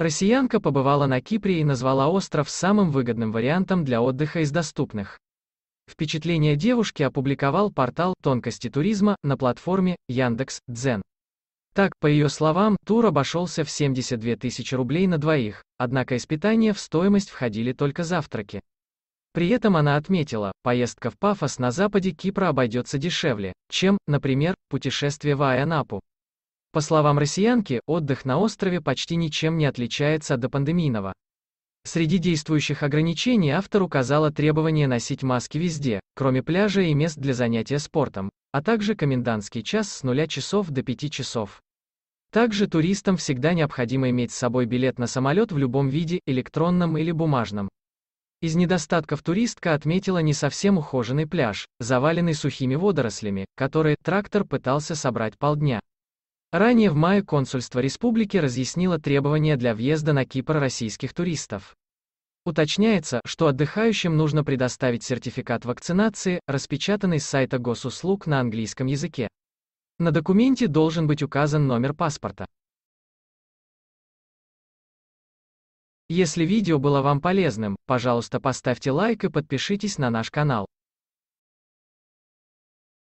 Россиянка побывала на Кипре и назвала остров самым выгодным вариантом для отдыха из доступных. Впечатление девушки опубликовал портал «Тонкости туризма» на платформе Яндекс.Дзен. Так, по ее словам, тур обошелся в 72 тысячи рублей на двоих, однако из питания в стоимость входили только завтраки. При этом она отметила, поездка в Пафос на западе Кипра обойдется дешевле, чем, например, путешествие в Айанапу. По словам россиянки, отдых на острове почти ничем не отличается от допандемийного. Среди действующих ограничений автор указала требование носить маски везде, кроме пляжа и мест для занятия спортом, а также комендантский час с 0 часов до 5 часов. Также туристам всегда необходимо иметь с собой билет на самолет в любом виде, электронном или бумажном. Из недостатков туристка отметила не совсем ухоженный пляж, заваленный сухими водорослями, которые трактор пытался собрать полдня. Ранее в мае консульство республики разъяснило требования для въезда на Кипр российских туристов. Уточняется, что отдыхающим нужно предоставить сертификат вакцинации, распечатанный с сайта госуслуг на английском языке. На документе должен быть указан номер паспорта. Если видео было вам полезным, пожалуйста поставьте лайк и подпишитесь на наш канал.